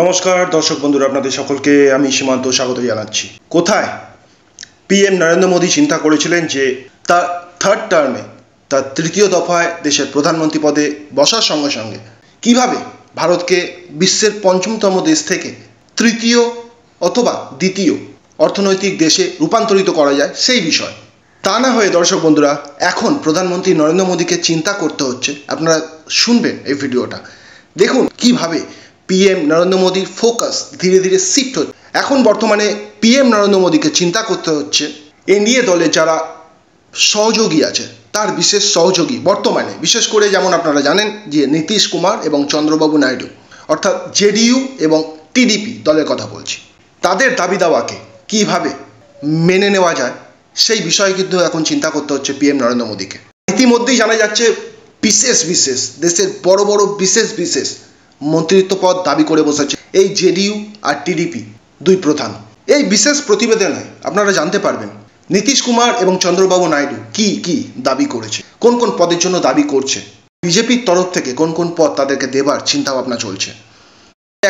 নমস্কার দর্শক বন্ধুরা আপনাদের সকলকে আমি সীমান্ত স্বাগত জানাচ্ছি কোথায় পিএম নরেন্দ্র মোদী চিন্তা করেছিলেন যে তার থার্ড টার্মে তার তৃতীয় দফায় দেশের প্রধানমন্ত্রী পদে বসার সঙ্গে সঙ্গে কিভাবে ভারতকে বিশ্বের পঞ্চমতম দেশ থেকে তৃতীয় অথবা দ্বিতীয় অর্থনৈতিক দেশে রূপান্তরিত করা যায় সেই বিষয় তা না হয়ে দর্শক বন্ধুরা এখন প্রধানমন্ত্রী নরেন্দ্র মোদীকে চিন্তা করতে হচ্ছে আপনারা শুনবেন এই ভিডিওটা দেখুন কিভাবে পিএম নরেন্দ্র মোদীর ফোকাস ধীরে ধীরে শিফট হচ্ছে এখন বর্তমানে পিএম নরেন্দ্র মোদীকে চিন্তা করতে হচ্ছে এনডিএ দলে যারা সহযোগী আছে তার বিশেষ সহযোগী বর্তমানে বিশেষ করে যেমন আপনারা জানেন যে নীতিশ কুমার এবং চন্দ্রবাবু নাইডু অর্থাৎ জেডিইউ এবং টিডিপি দলের কথা বলছি তাদের দাবি দাওয়াকে কীভাবে মেনে নেওয়া যায় সেই বিষয়ে কিন্তু এখন চিন্তা করতে হচ্ছে পিএম নরেন্দ্র মোদীকে ইতিমধ্যেই জানা যাচ্ছে বিশেষ বিশেষ দেশের বড় বড় বিশেষ বিশেষ মন্ত্রিত্ব পদ দাবি করে বসেছে এই জেডিইউ আর টিডিপি দুই প্রধান এই বিশেষ প্রতিবেদনে আপনারা জানতে পারবেন নীতিশ কুমার এবং চন্দ্রবাবু নাইডু কি কি দাবি করেছে কোন কোন পদের জন্য দাবি করছে বিজেপির তরফ থেকে কোন কোন পদ তাদেরকে দেবার চিন্তা ভাবনা চলছে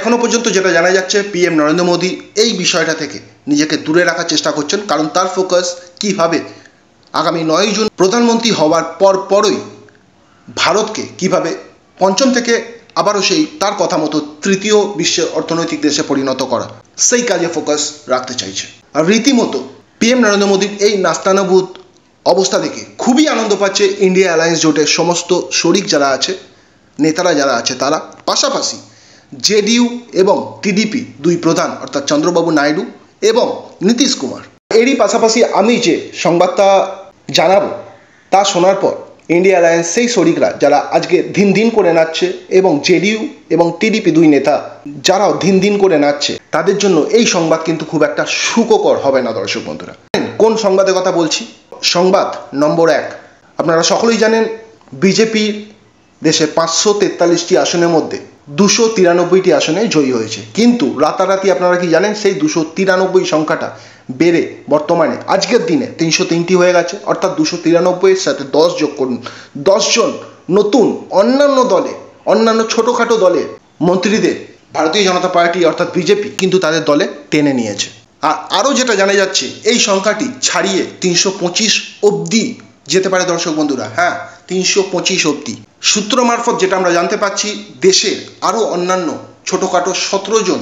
এখনো পর্যন্ত যেটা জানা যাচ্ছে পিএম নরেন্দ্র মোদী এই বিষয়টা থেকে নিজেকে দূরে রাখার চেষ্টা করছেন কারণ তার ফোকাস কিভাবে আগামী নয় জুন প্রধানমন্ত্রী হওয়ার পর পরই ভারতকে কিভাবে পঞ্চম থেকে আবারও সেই তার কথা মতো তৃতীয় বিশ্বের অর্থনৈতিক দেশে পরিণত করা সেই কাজে ফোকাস রাখতে চাইছে আর রীতিমতো পিএম নরেন্দ্র মোদীর এই নাস্তানাবুদ অবস্থা দেখে খুবই আনন্দ পাচ্ছে ইন্ডিয়া অ্যালায়েন্স জোটের সমস্ত শরিক যারা আছে নেতারা যারা আছে তারা পাশাপাশি জেডিইউ এবং টিডিপি দুই প্রধান অর্থাৎ চন্দ্রবাবু নাইডু এবং নীতিশ কুমার এরই পাশাপাশি আমি যে সংবাদটা জানাবো তা শোনার পর ইন্ডিয়া অ্যালায়েন্স সেই শরিকরা যারা আজকে দিন দিন করে নাচছে এবং জেডিইউ এবং টিডিপি দুই নেতা যারাও দিন দিন করে নাচছে তাদের জন্য এই সংবাদ কিন্তু খুব একটা সুখকর হবে না দর্শক বন্ধুরা কোন সংবাদের কথা বলছি সংবাদ নম্বর এক আপনারা সকলেই জানেন বিজেপির দেশে পাঁচশো তেতাল্লিশটি আসনের মধ্যে দুশো তিরানব্বইটি আসনে জয়ী হয়েছে কিন্তু রাতারাতি আপনারা কি জানেন সেই দুশো তিরানব্বই সংখ্যাটা বেড়ে বর্তমানে আজকের দিনে তিনশো তিনটি হয়ে গেছে অর্থাৎ দুশো তিরানব্বইয়ের সাথে দশ যোগ করুন দশজন নতুন অন্যান্য দলে অন্যান্য ছোটোখাটো দলের মন্ত্রীদের ভারতীয় জনতা পার্টি অর্থাৎ বিজেপি কিন্তু তাদের দলে টেনে নিয়েছে আর আরও যেটা জানা যাচ্ছে এই সংখ্যাটি ছাড়িয়ে তিনশো পঁচিশ অবধি যেতে পারে দর্শক বন্ধুরা হ্যাঁ তিনশো পঁচিশ অব্দি সূত্র মারফত যেটা আমরা জানতে পাচ্ছি দেশের আরও অন্যান্য ছোটোখাটো সতেরো জন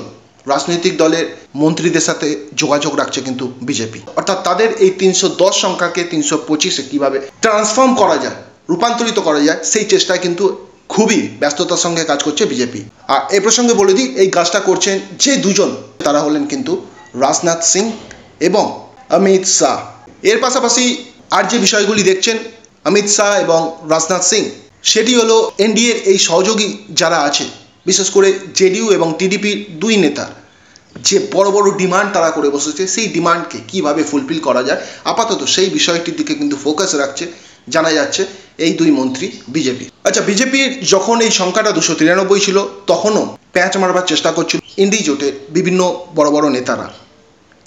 রাজনৈতিক দলের মন্ত্রীদের সাথে যোগাযোগ রাখছে কিন্তু বিজেপি অর্থাৎ তাদের এই তিনশো দশ সংখ্যাকে তিনশো পঁচিশে কীভাবে ট্রান্সফর্ম করা যায় রূপান্তরিত করা যায় সেই চেষ্টায় কিন্তু খুবই ব্যস্ততার সঙ্গে কাজ করছে বিজেপি আর এ প্রসঙ্গে বলে দিই এই কাজটা করছেন যে দুজন তারা হলেন কিন্তু রাজনাথ সিং এবং অমিত শাহ এর পাশাপাশি আর যে বিষয়গুলি দেখছেন অমিত শাহ এবং রাজনাথ সিং সেটি হলো এনডিএর এই সহযোগী যারা আছে বিশেষ করে জেডিইউ এবং টিডিপির দুই নেতা যে বড় বড় ডিমান্ড তারা করে বসেছে সেই ডিমান্ডকে কিভাবে ফুলফিল করা যায় আপাতত সেই বিষয়টির দিকে কিন্তু ফোকাস রাখছে জানা যাচ্ছে এই দুই মন্ত্রী বিজেপি আচ্ছা বিজেপির যখন এই সংখ্যাটা দুশো তিরানব্বই ছিল তখনও প্যাঁচ মারবার চেষ্টা করছিল ইন্ডি জোটের বিভিন্ন বড় বড় নেতারা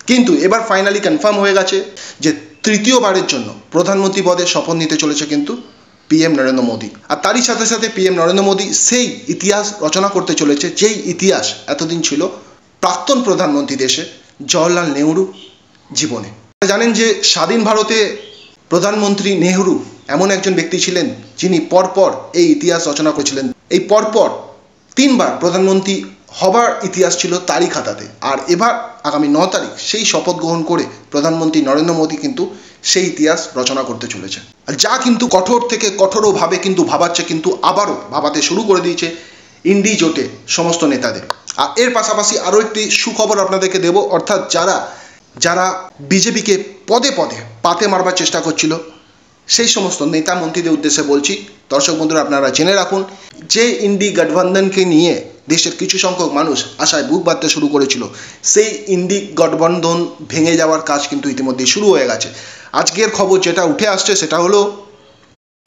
কিন্তু এবার ফাইনালি কনফার্ম হয়ে গেছে যে তৃতীয়বারের জন্য প্রধানমন্ত্রী পদে শপথ নিতে চলেছে কিন্তু পিএম নরেন্দ্র মোদী আর তারই সাথে সাথে পিএম নরেন্দ্র মোদী সেই ইতিহাস রচনা করতে চলেছে যেই ইতিহাস এতদিন ছিল প্রাক্তন প্রধানমন্ত্রী দেশে জওয়াহরলাল নেহরু জীবনে জানেন যে স্বাধীন ভারতে প্রধানমন্ত্রী নেহরু এমন একজন ব্যক্তি ছিলেন যিনি পরপর এই ইতিহাস রচনা করেছিলেন এই পরপর তিনবার প্রধানমন্ত্রী হবার ইতিহাস ছিল তারই খাতাতে আর এবার আগামী ন তারিখ সেই শপথ গ্রহণ করে প্রধানমন্ত্রী নরেন্দ্র মোদী কিন্তু সেই ইতিহাস রচনা করতে চলেছে যা কিন্তু কঠোর থেকে কঠোরভাবে কিন্তু ভাবাচ্ছে কিন্তু আবারও ভাবাতে শুরু করে দিয়েছে ইন্ডি জোটে সমস্ত নেতাদের আর এর পাশাপাশি আরও একটি সুখবর আপনাদেরকে দেব অর্থাৎ যারা যারা বিজেপিকে পদে পদে পাতে মারবার চেষ্টা করছিল সেই সমস্ত নেতা মন্ত্রীদের উদ্দেশ্যে বলছি দর্শক বন্ধুরা আপনারা জেনে রাখুন যে ইন্ডি গঠবন্ধনকে নিয়ে দেশের কিছু সংখ্যক মানুষ আশায় বুক বাঁধতে শুরু করেছিল সেই ইন্ডি গঠবন্ধন ভেঙে যাওয়ার কাজ কিন্তু ইতিমধ্যেই শুরু হয়ে গেছে আজকের খবর যেটা উঠে আসছে সেটা হলো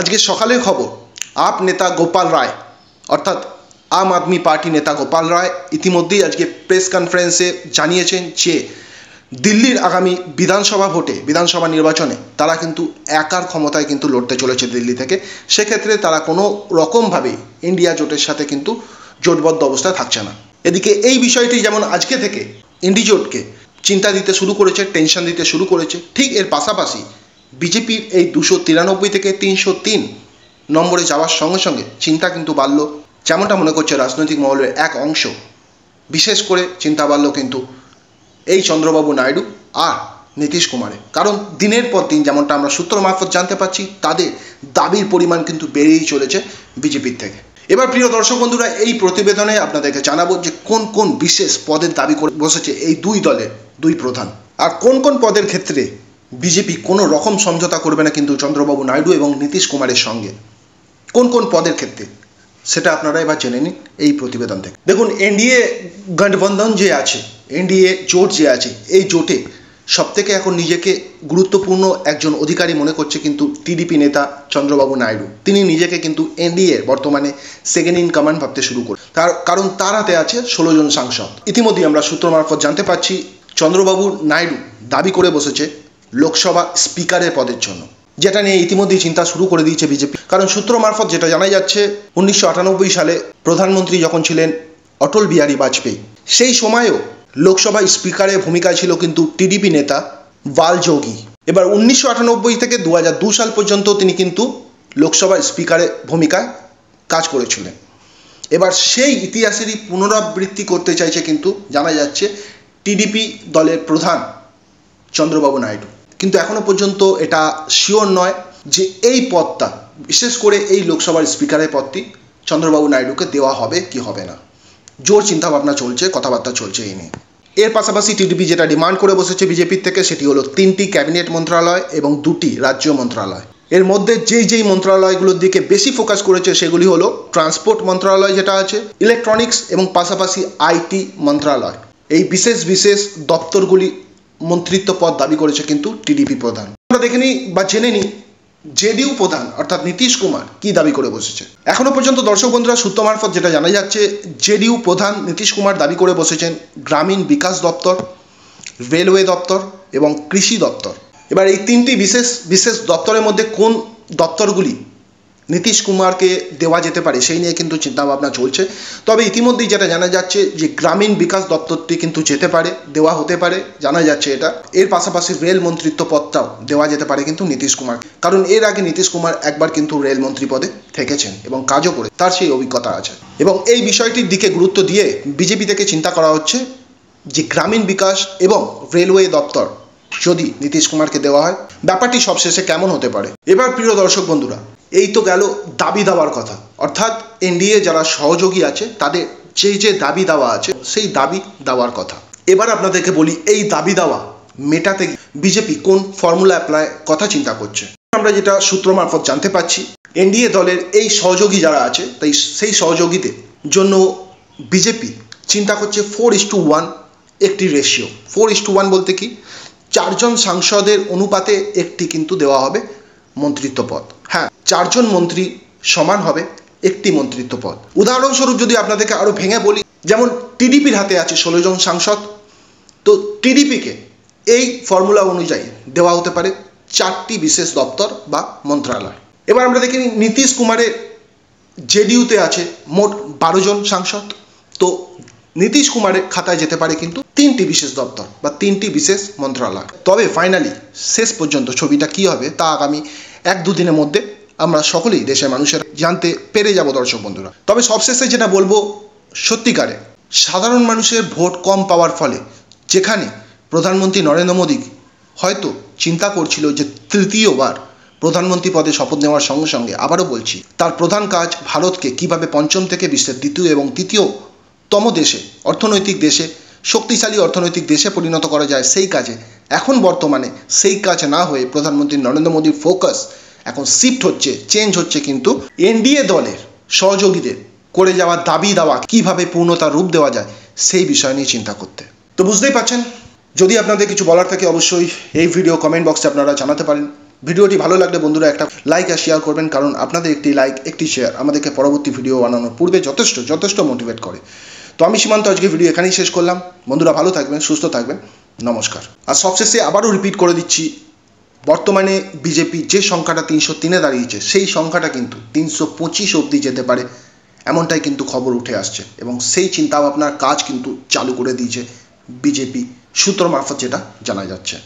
আজকে সকালের খবর আপ নেতা গোপাল রায় অর্থাৎ আম আদমি পার্টি নেতা গোপাল রায় ইতিমধ্যেই আজকে প্রেস কনফারেন্সে জানিয়েছেন যে দিল্লির আগামী বিধানসভা ভোটে বিধানসভা নির্বাচনে তারা কিন্তু একার ক্ষমতায় কিন্তু লড়তে চলেছে দিল্লি থেকে সেক্ষেত্রে তারা কোনো রকমভাবে ইন্ডিয়া জোটের সাথে কিন্তু জোটবদ্ধ অবস্থায় থাকছে না এদিকে এই বিষয়টি যেমন আজকে থেকে ইন্ডিজোটকে চিন্তা দিতে শুরু করেছে টেনশন দিতে শুরু করেছে ঠিক এর পাশাপাশি বিজেপির এই দুশো তিরানব্বই থেকে তিনশো তিন নম্বরে যাওয়ার সঙ্গে সঙ্গে চিন্তা কিন্তু বাড়ল যেমনটা মনে করছে রাজনৈতিক মহলের এক অংশ বিশেষ করে চিন্তা বাড়ল কিন্তু এই চন্দ্রবাবু নাইডু আর নীতিশ কুমারের কারণ দিনের পর দিন যেমনটা আমরা সূত্র মারফত জানতে পারছি তাদের দাবির পরিমাণ কিন্তু বেড়েই চলেছে বিজেপির থেকে এবার প্রিয় দর্শক বন্ধুরা এই প্রতিবেদনে আপনাদেরকে জানাবো যে কোন কোন বিশেষ পদের দাবি করে বসেছে এই দুই দলের দুই প্রধান আর কোন কোন পদের ক্ষেত্রে বিজেপি কোনো রকম সমঝোতা করবে না কিন্তু চন্দ্রবাবু নাইডু এবং নীতিশ কুমারের সঙ্গে কোন কোন পদের ক্ষেত্রে সেটা আপনারা এবার জেনে নিন এই প্রতিবেদন থেকে দেখুন এনডিএ গঠবন্ধন যে আছে এনডিএ জোট যে আছে এই জোটে সবথেকে এখন নিজেকে গুরুত্বপূর্ণ একজন অধিকারী মনে করছে কিন্তু টিডিপি নেতা চন্দ্রবাবু নাইডু তিনি নিজেকে কিন্তু এনডিএ বর্তমানে সেকেন্ড ইন কমান্ড ভাবতে শুরু করে তার কারণ তার হাতে আছে ষোলো জন সাংসদ ইতিমধ্যে আমরা সূত্র মারফত জানতে পারছি চন্দ্রবাবু নাইডু দাবি করে বসেছে লোকসভা স্পিকারের পদের জন্য যেটা নিয়ে ইতিমধ্যেই চিন্তা শুরু করে দিয়েছে বিজেপি কারণ সূত্র মারফত যেটা জানা যাচ্ছে উনিশশো সালে প্রধানমন্ত্রী যখন ছিলেন অটল বিহারী বাজপেয়ী সেই সময়েও লোকসভায় স্পিকারের ভূমিকায় ছিল কিন্তু টিডিপি নেতা বালযোগী এবার উনিশশো আটানব্বই থেকে দু সাল পর্যন্ত তিনি কিন্তু লোকসভার স্পিকারের ভূমিকায় কাজ করেছিলেন এবার সেই ইতিহাসেরই পুনরাবৃত্তি করতে চাইছে কিন্তু জানা যাচ্ছে টিডিপি দলের প্রধান চন্দ্রবাবু নাইডু কিন্তু এখনো পর্যন্ত এটা শিওর নয় যে এই পদটা বিশেষ করে এই লোকসভার স্পিকারের পদটি চন্দ্রবাবু নাইডুকে দেওয়া হবে কি হবে না জোর চিন্তাভাবনা চলছে কথাবার্তা চলছে এই নিয়ে এর পাশাপাশি টিডিপি যেটা ডিমান্ড করে বসেছে বিজেপির থেকে সেটি হলো তিনটি ক্যাবিনেট মন্ত্রণালয় এবং দুটি রাজ্য মন্ত্রণালয় এর মধ্যে যেই যেই মন্ত্রণালয়গুলোর দিকে বেশি ফোকাস করেছে সেগুলি হলো ট্রান্সপোর্ট মন্ত্রণালয় যেটা আছে ইলেকট্রনিক্স এবং পাশাপাশি আইটি মন্ত্রণালয় এই বিশেষ বিশেষ দপ্তরগুলি মন্ত্রিত্ব পদ দাবি করেছে কিন্তু টিডিপি প্রধান আমরা দেখে নিই বা জেনে নিই জেডিউ প্রধান অর্থাৎ নীতিশ কুমার কি দাবি করে বসেছে এখনো পর্যন্ত দর্শক বন্ধুরা সূত্র মারফত যেটা জানা যাচ্ছে জেডিউ প্রধান নীতিশ কুমার দাবি করে বসেছেন গ্রামীণ বিকাশ দপ্তর রেলওয়ে দপ্তর এবং কৃষি দপ্তর এবার এই তিনটি বিশেষ বিশেষ দপ্তরের মধ্যে কোন দপ্তরগুলি নীতিশ কুমারকে দেওয়া যেতে পারে সেই নিয়ে কিন্তু চিন্তাভাবনা চলছে তবে ইতিমধ্যেই যেটা জানা যাচ্ছে যে গ্রামীণ বিকাশ দপ্তরটি কিন্তু যেতে পারে দেওয়া হতে পারে জানা যাচ্ছে এটা এর পাশাপাশি রেল মন্ত্রিত্ব পদটাও দেওয়া যেতে পারে কিন্তু নীতিশ কুমার কারণ এর আগে নীতিশ কুমার একবার কিন্তু রেল মন্ত্রী পদে থেকেছেন এবং কাজও করে তার সেই অভিজ্ঞতা আছে এবং এই বিষয়টির দিকে গুরুত্ব দিয়ে বিজেপি থেকে চিন্তা করা হচ্ছে যে গ্রামীণ বিকাশ এবং রেলওয়ে দপ্তর যদি নীতিশ কুমারকে দেওয়া হয় ব্যাপারটি সবশেষে কেমন হতে পারে এবার প্রিয় দর্শক বন্ধুরা এই তো গেল দাবি দাওয়ার কথা অর্থাৎ এনডিএ যারা সহযোগী আছে তাদের যে যে দাবি দাওয়া আছে সেই দাবি দাওয়ার কথা এবার আপনাদেরকে বলি এই দাবি দাওয়া মেটাতে বিজেপি কোন ফর্মুলা অ্যাপ্লাই কথা চিন্তা করছে আমরা যেটা সূত্র মারফত জানতে পাচ্ছি এনডিএ দলের এই সহযোগী যারা আছে তাই সেই সহযোগীদের জন্য বিজেপি চিন্তা করছে ফোর ইস টু ওয়ান একটি ratio four is to one বলতে কি চারজন সাংসদের অনুপাতে একটি কিন্তু দেওয়া হবে মন্ত্রিত্ব পদ হ্যাঁ চারজন মন্ত্রী সমান হবে একটি মন্ত্রিত্ব পদ উদাহরণস্বরূপ যদি আপনাদেরকে আরও ভেঙে বলি যেমন টিডিপির হাতে আছে ষোলো জন সাংসদ তো টিডিপিকে এই ফর্মুলা অনুযায়ী দেওয়া হতে পারে চারটি বিশেষ দপ্তর বা মন্ত্রণালয় এবার আমরা দেখি নীতিশ কুমারের জেডিইউতে আছে মোট বারো জন সাংসদ তো নীতিশ কুমারের খাতায় যেতে পারে কিন্তু তিনটি বিশেষ দপ্তর বা তিনটি বিশেষ মন্ত্রণালয় তবে ফাইনালি শেষ পর্যন্ত ছবিটা কি হবে তা আগামী এক দুদিনের মধ্যে আমরা সকলেই দেশের মানুষের জানতে পেরে যাব দর্শক বন্ধুরা তবে সবশেষে যেটা বলবো সত্যিকারে সাধারণ মানুষের ভোট কম পাওয়ার ফলে যেখানে প্রধানমন্ত্রী নরেন্দ্র মোদী হয়তো চিন্তা করছিল যে তৃতীয়বার প্রধানমন্ত্রী পদে শপথ নেওয়ার সঙ্গে সঙ্গে আবারও বলছি তার প্রধান কাজ ভারতকে কিভাবে পঞ্চম থেকে বিশ্বের দ্বিতীয় এবং তৃতীয়তম দেশে অর্থনৈতিক দেশে শক্তিশালী অর্থনৈতিক দেশে পরিণত করা যায় সেই কাজে এখন বর্তমানে সেই কাজ না হয়ে প্রধানমন্ত্রী নরেন্দ্র মোদীর ফোকাস এখন শিফট হচ্ছে চেঞ্জ হচ্ছে কিন্তু এনডিএ দলের সহযোগীদের করে যাওয়া দাবি দাওয়া কিভাবে পূর্ণতার রূপ দেওয়া যায় সেই বিষয় নিয়ে চিন্তা করতে তো বুঝতেই পারছেন যদি আপনাদের কিছু বলার থাকে অবশ্যই এই ভিডিও কমেন্ট বক্সে আপনারা জানাতে পারেন ভিডিওটি ভালো লাগলে বন্ধুরা একটা লাইক আর শেয়ার করবেন কারণ আপনাদের একটি লাইক একটি শেয়ার আমাদেরকে পরবর্তী ভিডিও বানানোর পূর্বে যথেষ্ট যথেষ্ট মোটিভেট করে তো আমি সীমান্ত আজকে ভিডিও এখানেই শেষ করলাম বন্ধুরা ভালো থাকবেন সুস্থ থাকবেন নমস্কার আর সবশেষে আবারও রিপিট করে দিচ্ছি বর্তমানে বিজেপি যে সংখ্যাটা তিনশো তিনে দাঁড়িয়েছে সেই সংখ্যাটা কিন্তু তিনশো পঁচিশ অবধি যেতে পারে এমনটাই কিন্তু খবর উঠে আসছে এবং সেই চিন্তাভাবনার কাজ কিন্তু চালু করে দিয়েছে বিজেপি সূত্র মারফত যেটা জানা যাচ্ছে